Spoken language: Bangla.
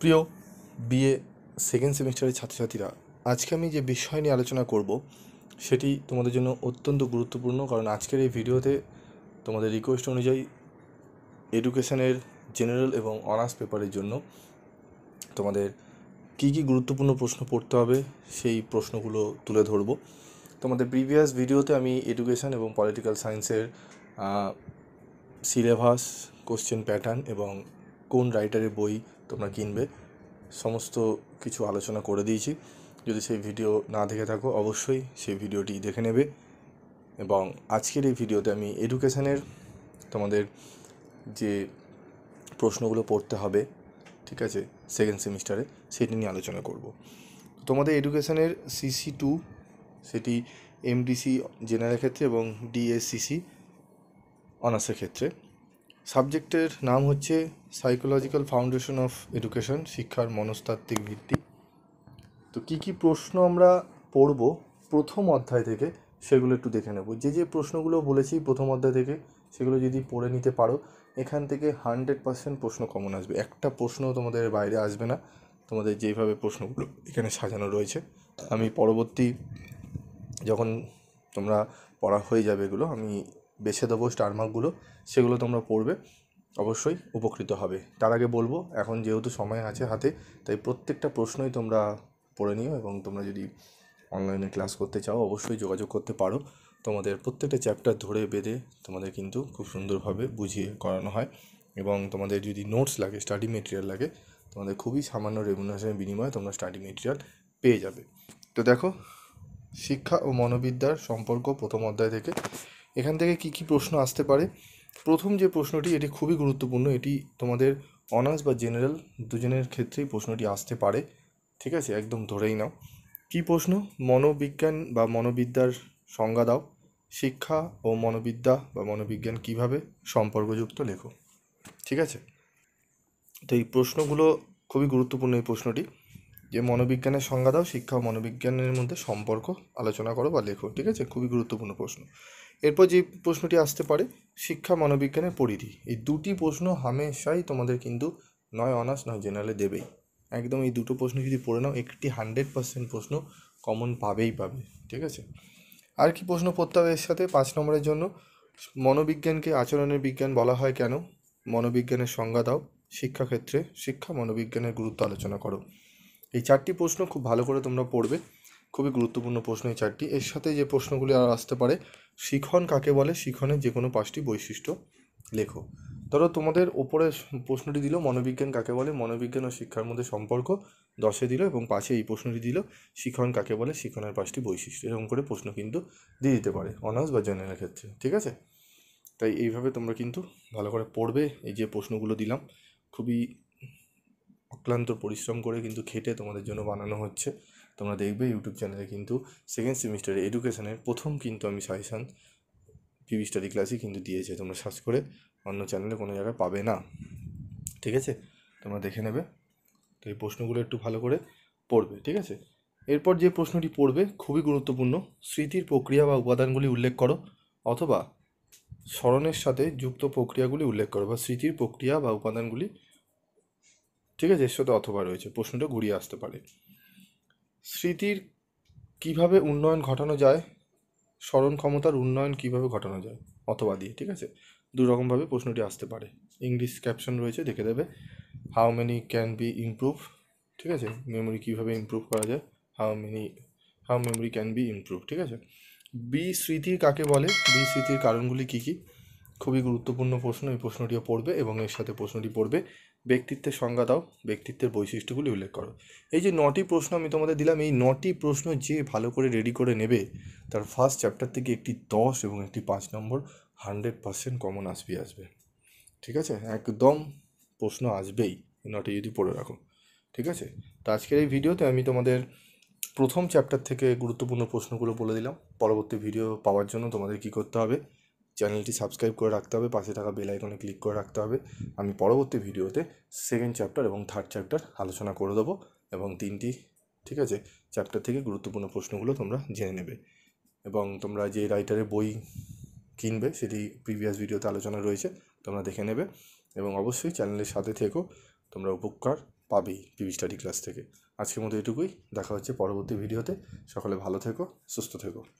প্রিয় বিএ সেকেন্ড সেমিস্টারের ছাত্রছাত্রীরা আজকে আমি যে বিষয় নিয়ে আলোচনা করব সেটি তোমাদের জন্য অত্যন্ত গুরুত্বপূর্ণ কারণ আজকের এই ভিডিওতে তোমাদের রিকোয়েস্ট অনুযায়ী এডুকেশনের জেনারেল এবং অনার্স পেপারের জন্য তোমাদের কি কি গুরুত্বপূর্ণ প্রশ্ন পড়তে হবে সেই প্রশ্নগুলো তুলে ধরব তোমাদের প্রিভিয়াস ভিডিওতে আমি এডুকেশন এবং পলিটিক্যাল সায়েন্সের সিলেবাস কোশ্চেন প্যাটার্ন এবং কোন রাইটারের বই তোমরা কিনবে সমস্ত কিছু আলোচনা করে দিয়েছি যদি সেই ভিডিও না দেখে থাকো অবশ্যই সেই ভিডিওটি দেখে নেবে এবং আজকের এই ভিডিওতে আমি এডুকেশানের তোমাদের যে প্রশ্নগুলো পড়তে হবে ঠিক আছে সেকেন্ড সেমিস্টারে সেটি নিয়ে আলোচনা করব তোমাদের এডুকেশানের সিসি টু সেটি এমডিসি জেনারেল ক্ষেত্রে এবং ডিএসসিসি অনার্সের ক্ষেত্রে সাবজেক্টের নাম হচ্ছে সাইকোলজিক্যাল ফাউন্ডেশন অফ এডুকেশন শিক্ষার মনস্তাত্ত্বিক ভিত্তি তো কি কি প্রশ্ন আমরা পড়ব প্রথম অধ্যায় থেকে সেগুলো একটু দেখে নেব যে যে প্রশ্নগুলো বলেছি প্রথম অধ্যায় থেকে সেগুলো যদি পড়ে নিতে পারো এখান থেকে হান্ড্রেড পার্সেন্ট প্রশ্ন কমন আসবে একটা প্রশ্ন তোমাদের বাইরে আসবে না তোমাদের যেভাবে প্রশ্নগুলো এখানে সাজানো রয়েছে আমি পরবর্তী যখন তোমরা পড়া হয়ে যাবে এগুলো আমি বেছে দেবো স্টারমার্কগুলো সেগুলো তোমরা পড়বে অবশ্যই উপকৃত হবে তার আগে বলবো এখন যেহেতু সময় আছে হাতে তাই প্রত্যেকটা প্রশ্নই তোমরা পড়ে নিও এবং তোমরা যদি অনলাইনে ক্লাস করতে চাও অবশ্যই যোগাযোগ করতে পারো তোমাদের প্রত্যেকটা চ্যাপ্টার ধরে বেঁধে তোমাদের কিন্তু খুব সুন্দরভাবে বুঝিয়ে করানো হয় এবং তোমাদের যদি নোটস লাগে স্টাডি মেটেরিয়াল লাগে তোমাদের খুবই সামান্য রেমুনারেশনের বিনিময়ে তোমরা স্টাডি মেটেরিয়াল পেয়ে যাবে তো দেখো শিক্ষা ও মনোবিদ্যার সম্পর্ক প্রথম অধ্যায় থেকে এখান থেকে কি কি প্রশ্ন আসতে পারে প্রথম যে প্রশ্নটি এটি খুবই গুরুত্বপূর্ণ এটি তোমাদের অনার্স বা জেনারেল দুজনের ক্ষেত্রেই প্রশ্নটি আসতে পারে ঠিক আছে একদম ধরেই নাও কি প্রশ্ন মনোবিজ্ঞান বা মনোবিদ্যার সংজ্ঞা দাও শিক্ষা ও মনোবিদ্যা বা মনোবিজ্ঞান কিভাবে সম্পর্কযুক্ত লেখো ঠিক আছে তো এই প্রশ্নগুলো খুবই গুরুত্বপূর্ণ এই প্রশ্নটি যে মনোবিজ্ঞানের সংজ্ঞা দাও শিক্ষা ও মনোবিজ্ঞানের মধ্যে সম্পর্ক আলোচনা করো বা লেখো ঠিক আছে খুবই গুরুত্বপূর্ণ প্রশ্ন এরপর যে প্রশ্নটি আসতে পারে শিক্ষা মনোবিজ্ঞানের পরিধি এই দুটি প্রশ্ন হামেশাই তোমাদের কিন্তু নয় অনার্স নয় জেনারেলে দেবেই একদম এই দুটো প্রশ্ন যদি পড়ে নাও একটি হান্ড্রেড পার্সেন্ট প্রশ্ন কমন পাবেই পাবে ঠিক আছে আর কি প্রশ্ন পড়তে হবে এর সাথে পাঁচ নম্বরের জন্য মনোবিজ্ঞানকে আচরণের বিজ্ঞান বলা হয় কেন মনোবিজ্ঞানের সংজ্ঞা দাও শিক্ষাক্ষেত্রে শিক্ষা মনোবিজ্ঞানের গুরুত্ব আলোচনা করো এই চারটি প্রশ্ন খুব ভালো করে তোমরা পড়বে খুবই গুরুত্বপূর্ণ প্রশ্ন এই চারটি এর সাথে যে প্রশ্নগুলি আর আসতে পারে শিখন কাকে বলে শিখনের যে কোনো পাঁচটি বৈশিষ্ট্য লেখো ধরো তোমাদের ওপরে প্রশ্নটি দিল মনোবিজ্ঞান কাকে বলে মনোবিজ্ঞান ও শিক্ষার মধ্যে সম্পর্ক দশে দিল এবং পাশে এই প্রশ্নটি দিল শিখন কাকে বলে শিখনের পাঁচটি বৈশিষ্ট্য এরকম করে প্রশ্ন কিন্তু দিয়ে দিতে পারে অনার্স বা জেনারেলের ক্ষেত্রে ঠিক আছে তাই এইভাবে তোমরা কিন্তু ভালো করে পড়বে এই যে প্রশ্নগুলো দিলাম খুবই অক্লান্ত পরিশ্রম করে কিন্তু খেটে তোমাদের জন্য বানানো হচ্ছে তোমরা দেখবে ইউটিউব চ্যানেলে কিন্তু সেকেন্ড সেমিস্টারে এডুকেশনের প্রথম কিন্তু আমি সাজেশান পিভি স্টাডি ক্লাসই কিন্তু দিয়েছে তোমরা সার্চ করে অন্য চ্যানেলে কোনো জায়গায় পাবে না ঠিক আছে তোমরা দেখে নেবে তো এই প্রশ্নগুলো একটু ভালো করে পড়বে ঠিক আছে এরপর যে প্রশ্নটি পড়বে খুবই গুরুত্বপূর্ণ স্মৃতির প্রক্রিয়া বা উপাদানগুলি উল্লেখ করো অথবা স্মরণের সাথে যুক্ত প্রক্রিয়াগুলি উল্লেখ করো বা স্মৃতির প্রক্রিয়া বা উপাদানগুলি ঠিক আছে এর সাথে অথবা রয়েছে প্রশ্নটা ঘুরিয়ে আসতে পারে স্মৃতির কিভাবে উন্নয়ন ঘটানো যায় স্মরণ ক্ষমতার উন্নয়ন কিভাবে ঘটানো যায় অথবা দিয়ে ঠিক আছে দু প্রশ্নটি আসতে পারে ইংলিশ ক্যাপশন রয়েছে দেখে দেবে how many can be improve ঠিক আছে মেমোরি কীভাবে ইমপ্রুভ করা যায় how many how memory can be improve ঠিক আছে বি স্মৃতি কাকে বলে বি স্মৃতির কারণগুলি কী কী খুবই গুরুত্বপূর্ণ প্রশ্ন এই প্রশ্নটিও পড়বে এবং এর সাথে প্রশ্নটি পড়বে ব্যক্তিত্বের সংজ্ঞা দাও ব্যক্তিত্বের বৈশিষ্ট্যগুলি উল্লেখ করো এই যে নটি প্রশ্ন আমি তোমাদের দিলাম এই নটি প্রশ্ন যে ভালো করে রেডি করে নেবে তার ফার্স্ট চ্যাপ্টার থেকে একটি দশ এবং একটি পাঁচ নম্বর হান্ড্রেড পার্সেন্ট কমন আসবে আসবে ঠিক আছে একদম প্রশ্ন আসবেই নটি যদি পড়ে রাখো ঠিক আছে তো আজকের এই ভিডিওতে আমি তোমাদের প্রথম চ্যাপ্টার থেকে গুরুত্বপূর্ণ প্রশ্নগুলো বলে দিলাম পরবর্তী ভিডিও পাওয়ার জন্য তোমাদের কি করতে হবে চ্যানেলটি সাবস্ক্রাইব করে রাখতে হবে পাশে থাকা বেল আইকনে ক্লিক করে রাখতে হবে আমি পরবর্তী ভিডিওতে সেকেন্ড চ্যাপ্টার এবং থার্ড চ্যাপ্টার আলোচনা করে দেবো এবং তিনটি ঠিক আছে চ্যাপ্টার থেকে গুরুত্বপূর্ণ প্রশ্নগুলো তোমরা জেনে নেবে এবং তোমরা যে রাইটারের বই কিনবে সেটি প্রিভিয়াস ভিডিওতে আলোচনা রয়েছে তোমরা দেখে নেবে এবং অবশ্যই চ্যানেলের সাথে থেকেও তোমরা উপকার পাবেই পিভি স্টাডি ক্লাস থেকে আজকের মতো এটুকুই দেখা হচ্ছে পরবর্তী ভিডিওতে সকলে ভালো থেকো সুস্থ থেকো